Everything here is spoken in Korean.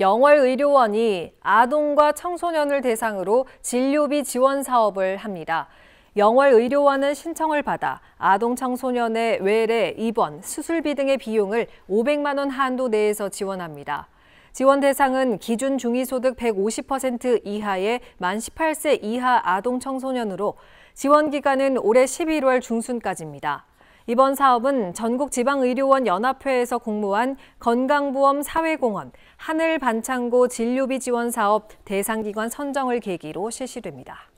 영월의료원이 아동과 청소년을 대상으로 진료비 지원 사업을 합니다. 영월의료원은 신청을 받아 아동 청소년의 외래, 입원, 수술비 등의 비용을 500만 원 한도 내에서 지원합니다. 지원 대상은 기준 중위소득 150% 이하의 만 18세 이하 아동 청소년으로 지원 기간은 올해 11월 중순까지입니다. 이번 사업은 전국지방의료원 연합회에서 공모한 건강보험 사회공헌 하늘반창고 진료비 지원 사업 대상기관 선정을 계기로 실시됩니다.